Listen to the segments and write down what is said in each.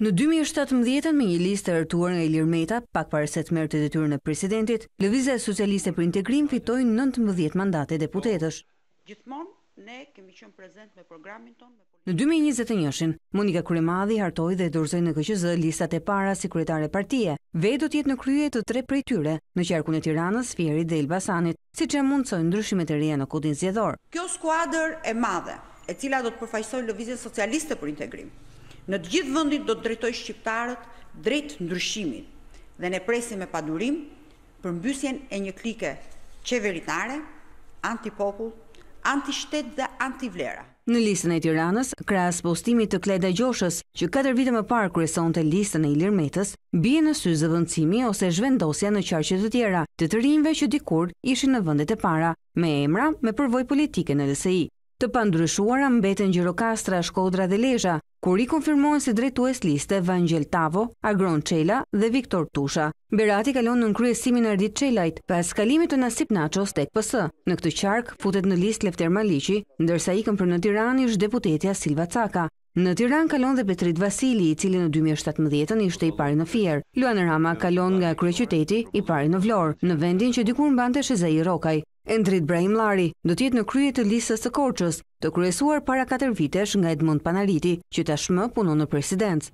Në 2017, me një listë të rëtuar nga Ilir Meta, pak parë se të mërë të detyrë në presidentit, Lëvizja Socialiste për Integrim fitojnë 19 mandate deputetësh. Ne kemi qenë me programin ton. Në 2021, Monika Kryemadhi hartoi dhe dorëzoj në KQZ listat e para si kryetare partie. Vej do të jetë në krye të tre prej tyre, në qarkun e Tiranës, Fierit dhe Elbasanit, siç e mundësojnë ndryshimet e reja në kodin zgjedhor. Kjo skuadër e madhe, e cila do të përfaqësojë lëvizjen socialiste për integrim, Në të gjithë vëndit do të drejtoj shqiptarët drejtë ndryshimin dhe ne presim me padurim për mbysjen e një klike qeveritare, antipopull, antishtet dhe antivlera. Në listën e tiranës, kras postimit të kleda gjoshës, që 4 vite më parë kryeson të listën e ilirmetës, bie në syzë dëvëndësimi ose zhvendosja në qarqet të tjera, të të që dikur ishin në vëndet e para, me emra me përvoj politike në LSI. Të pandryshuara mbeten gjirokastra, shkodra dhe lejxha, kur i konfirmohen si drejtues liste Vangel Tavo, Agron Çela dhe Viktor Tusha. Berati kalon në kryesimin e Ardit Qelajt pas kalimit të Nasip Naços tek PS. Në këtë qark futet në listë Lefter Maliqi, ndërsa ikën për në Tiranë është deputetja Silva Caka. Në Tiran kalon dhe Petrit Vasili, i cili në 2017-ën ishte i pari në Fier. Luan Rama kalon nga kryeqyteti i pari në Vlorë, në vendin që dikur mbante Shezei Rokaj. Endrit Brahim Lari do tjetë në kryet të lisës të korqës, të kryesuar para 4 vitesh nga Edmund Panaliti, që tashmë punon në presidencë.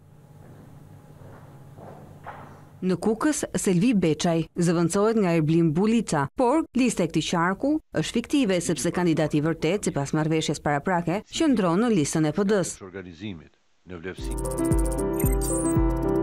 Në kukës, Selvi Beqaj zëvëndsojt nga Erblim Bulica, por liste e këti qarku është fiktive sepse kandidati vërtet, si pas marveshjes para prake, që ndronë në listën e pëdës. Organizimit në